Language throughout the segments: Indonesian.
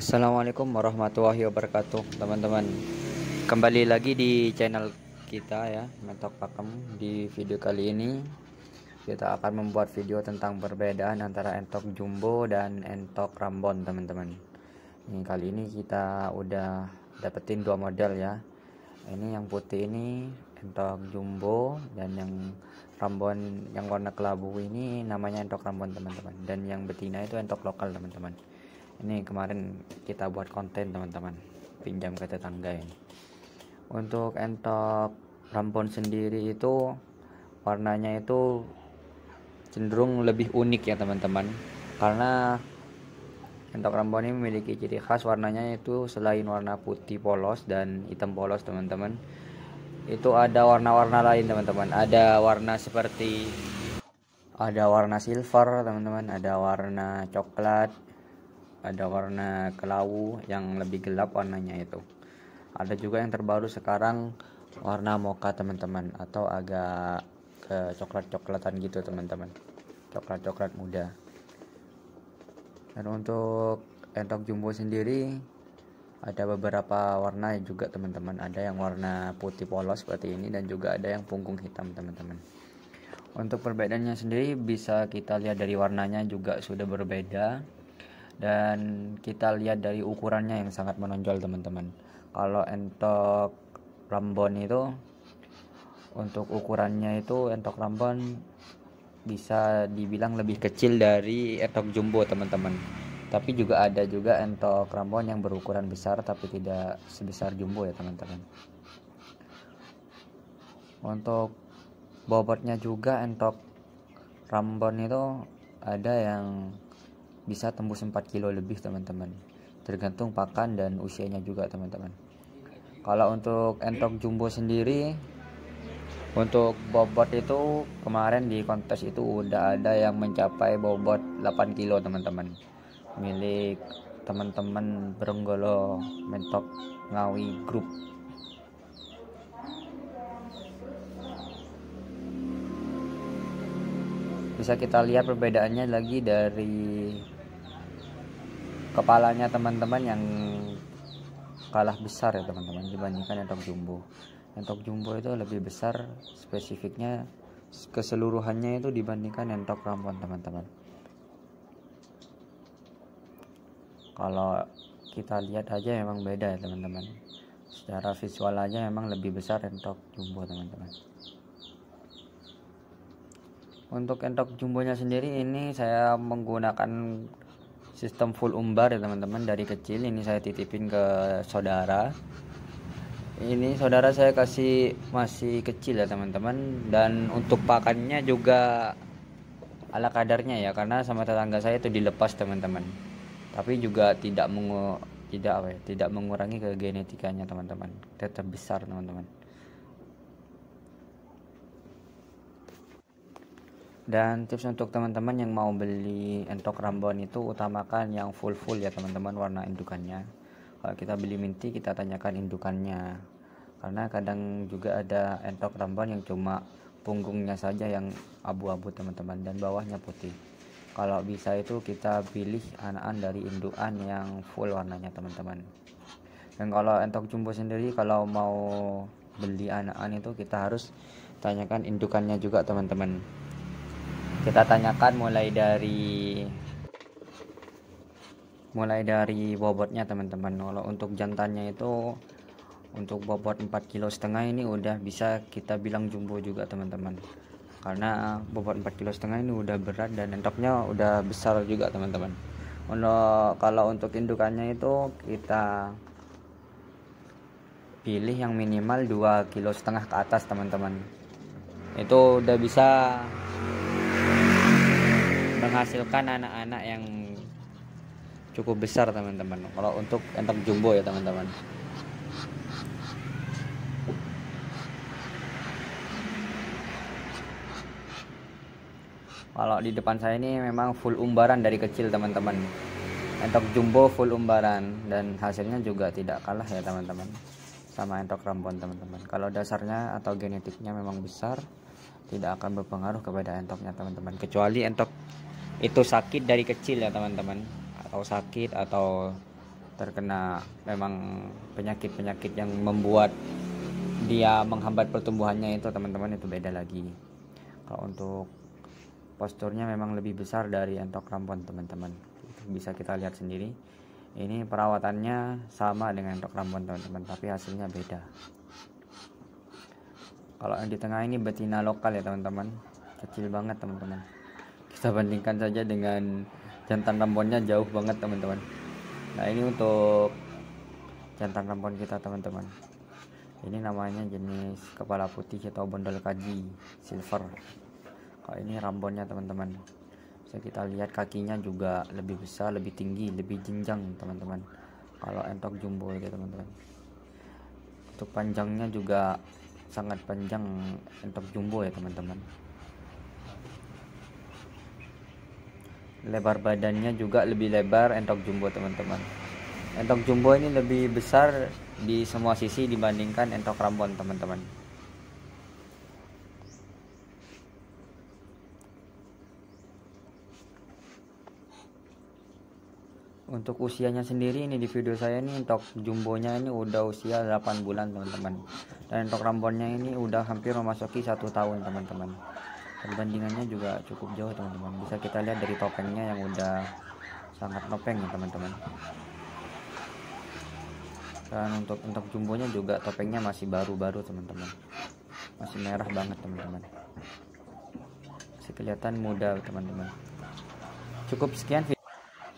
Assalamualaikum warahmatullahi wabarakatuh teman-teman Kembali lagi di channel kita ya Metok Pakem Di video kali ini kita akan membuat video tentang perbedaan antara entok jumbo dan entok rambon teman-teman ini kali ini kita udah dapetin dua model ya ini yang putih ini entok jumbo dan yang rambon yang warna kelabu ini namanya entok rambon teman-teman dan yang betina itu entok lokal teman-teman ini kemarin kita buat konten teman-teman pinjam ke tetangga ini untuk entok rambon sendiri itu warnanya itu cenderung lebih unik ya teman-teman karena Kentok Rambon ini memiliki ciri khas warnanya itu selain warna putih polos dan hitam polos teman-teman itu ada warna-warna lain teman-teman ada warna seperti ada warna silver teman-teman ada warna coklat ada warna kelawu yang lebih gelap warnanya itu ada juga yang terbaru sekarang warna mocha teman-teman atau agak ke coklat-coklatan gitu teman-teman coklat-coklat muda dan untuk entok jumbo sendiri ada beberapa warna juga teman-teman ada yang warna putih polos seperti ini dan juga ada yang punggung hitam teman-teman untuk perbedaannya sendiri bisa kita lihat dari warnanya juga sudah berbeda dan kita lihat dari ukurannya yang sangat menonjol teman-teman kalau entok rambon itu untuk ukurannya itu entok rambon bisa dibilang lebih kecil dari entok jumbo teman-teman tapi juga ada juga entok rambon yang berukuran besar tapi tidak sebesar jumbo ya teman-teman untuk bobotnya juga entok rambon itu ada yang bisa tembus 4 kilo lebih teman-teman tergantung pakan dan usianya juga teman-teman kalau untuk entok jumbo sendiri untuk bobot itu kemarin di kontes itu udah ada yang mencapai bobot 8 kilo teman-teman milik teman-teman Berenggolo Mentok Ngawi Group bisa kita lihat perbedaannya lagi dari kepalanya teman-teman yang kalah besar ya teman-teman dibandingkan yang jumbo Entok jumbo itu lebih besar spesifiknya keseluruhannya itu dibandingkan entok rampon teman-teman. Kalau kita lihat aja memang beda ya teman-teman. Secara visual aja memang lebih besar entok jumbo teman-teman. Untuk entok jumbonya sendiri ini saya menggunakan sistem full umbar ya teman-teman dari kecil ini saya titipin ke saudara ini saudara saya kasih masih kecil ya teman-teman dan untuk pakannya juga ala kadarnya ya karena sama tetangga saya itu dilepas teman-teman tapi juga tidak mengu tidak apa ya, tidak mengurangi ke genetikanya teman-teman tetap besar teman-teman dan tips untuk teman-teman yang mau beli entok rambon itu utamakan yang full full ya teman-teman warna indukannya kalau kita beli minti kita tanyakan indukannya karena kadang juga ada entok ramban yang cuma punggungnya saja yang abu-abu teman-teman dan bawahnya putih kalau bisa itu kita pilih anakan dari indukan yang full warnanya teman-teman dan kalau entok jumbo sendiri kalau mau beli anakan itu kita harus tanyakan indukannya juga teman-teman kita tanyakan mulai dari mulai dari bobotnya teman-teman kalau untuk jantannya itu untuk bobot 4 kilo setengah ini udah bisa kita bilang jumbo juga teman-teman karena bobot 4 kilo setengah ini udah berat dan entoknya udah besar juga teman-teman kalau untuk indukannya itu kita pilih yang minimal 2 kilo setengah ke atas teman-teman itu udah bisa menghasilkan anak-anak yang cukup besar teman-teman kalau untuk entok jumbo ya teman-teman kalau di depan saya ini memang full umbaran dari kecil teman-teman entok jumbo full umbaran dan hasilnya juga tidak kalah ya teman-teman sama entok rambon teman-teman kalau dasarnya atau genetiknya memang besar tidak akan berpengaruh kepada entoknya teman-teman kecuali entok itu sakit dari kecil ya teman-teman atau sakit atau terkena memang penyakit-penyakit yang membuat dia menghambat pertumbuhannya itu teman-teman itu beda lagi kalau untuk posturnya memang lebih besar dari entok rambon teman-teman bisa kita lihat sendiri ini perawatannya sama dengan entok rambon teman-teman tapi hasilnya beda kalau yang di tengah ini betina lokal ya teman-teman kecil banget teman-teman kita bandingkan saja dengan jantan rambonnya jauh banget teman-teman nah ini untuk jantan rambon kita teman-teman ini namanya jenis kepala putih atau bondol kaji silver kalau ini rambonnya teman-teman bisa kita lihat kakinya juga lebih besar lebih tinggi lebih jenjang teman-teman kalau entok jumbo ya teman-teman untuk panjangnya juga sangat panjang entok jumbo ya teman-teman lebar badannya juga lebih lebar entok jumbo teman-teman entok jumbo ini lebih besar di semua sisi dibandingkan entok rambon teman-teman untuk usianya sendiri ini di video saya ini entok jumbonya ini udah usia 8 bulan teman-teman dan entok rambonnya ini udah hampir memasuki satu tahun teman-teman perbandingannya juga cukup jauh teman-teman bisa kita lihat dari topengnya yang udah sangat topeng ya teman-teman dan untuk untuk jumbonya juga topengnya masih baru-baru teman-teman masih merah banget teman-teman masih kelihatan muda teman-teman cukup sekian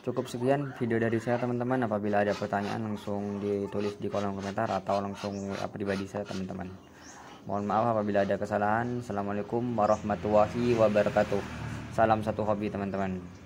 cukup sekian video dari saya teman-teman apabila ada pertanyaan langsung ditulis di kolom komentar atau langsung pribadi saya teman-teman Mohon maaf apabila ada kesalahan. Assalamualaikum warahmatullahi wabarakatuh. Salam satu hobi teman-teman.